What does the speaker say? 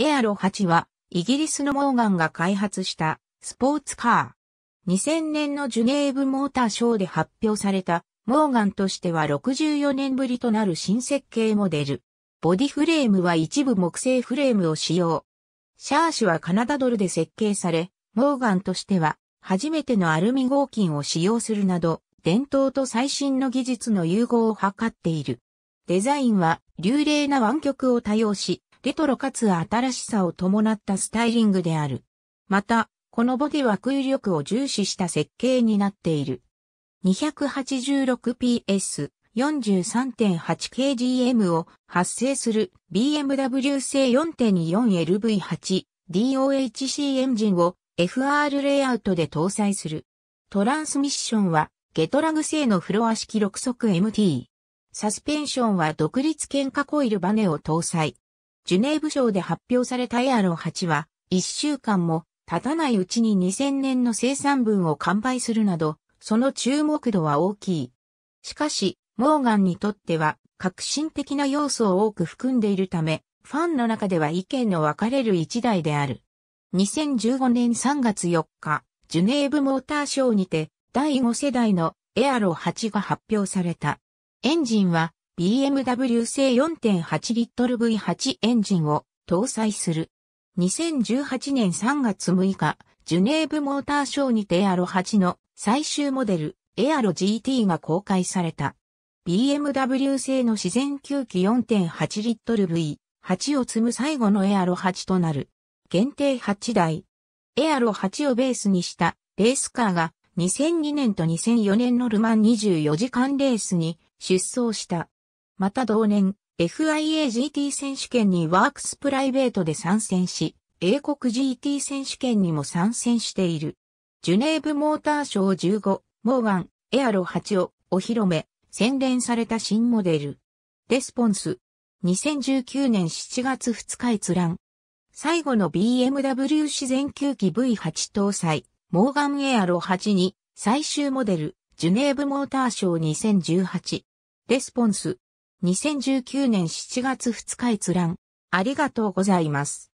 エアロ8は、イギリスのモーガンが開発したスポーツカー。2000年のジュネーブモーターショーで発表された、モーガンとしては64年ぶりとなる新設計モデル。ボディフレームは一部木製フレームを使用。シャーシュはカナダドルで設計され、モーガンとしては初めてのアルミ合金を使用するなど、伝統と最新の技術の融合を図っている。デザインは流麗な湾曲を多用し、レトロかつ新しさを伴ったスタイリングである。また、このボディは空力を重視した設計になっている。286PS 43.8kgm を発生する BMW 製 4.24LV8DOHC エンジンを FR レイアウトで搭載する。トランスミッションはゲトラグ製のフロア式6速 MT。サスペンションは独立喧嘩コイルバネを搭載。ジュネーブ賞で発表されたエアロ8は、1週間も経たないうちに2000年の生産分を完売するなど、その注目度は大きい。しかし、モーガンにとっては、革新的な要素を多く含んでいるため、ファンの中では意見の分かれる一台である。2015年3月4日、ジュネーブモーターショーにて、第5世代のエアロ8が発表された。エンジンは BMW 製4.8リットル V8 エンジンを搭載する。2018年3月6日、ジュネーブモーターショーにてエアロ8の最終モデル、エアロ GT が公開された。BMW 製の自然吸気4.8リットル V8 を積む最後のエアロ8となる。限定8台。エアロ8をベースにしたレースカーが2002年と2004年のルマン24時間レースに出走した。また同年、FIAGT 選手権にワークスプライベートで参戦し、英国 GT 選手権にも参戦している。ジュネーブモーターショー15、モーガン、エアロ8をお披露目、洗練された新モデル。レスポンス。2019年7月2日閲覧。最後の BMW 自然吸気 V8 搭載、モーガンエアロ8に最終モデル、ジュネーブモーターショー2018。レスポンス。2019年7月2日閲覧。ありがとうございます。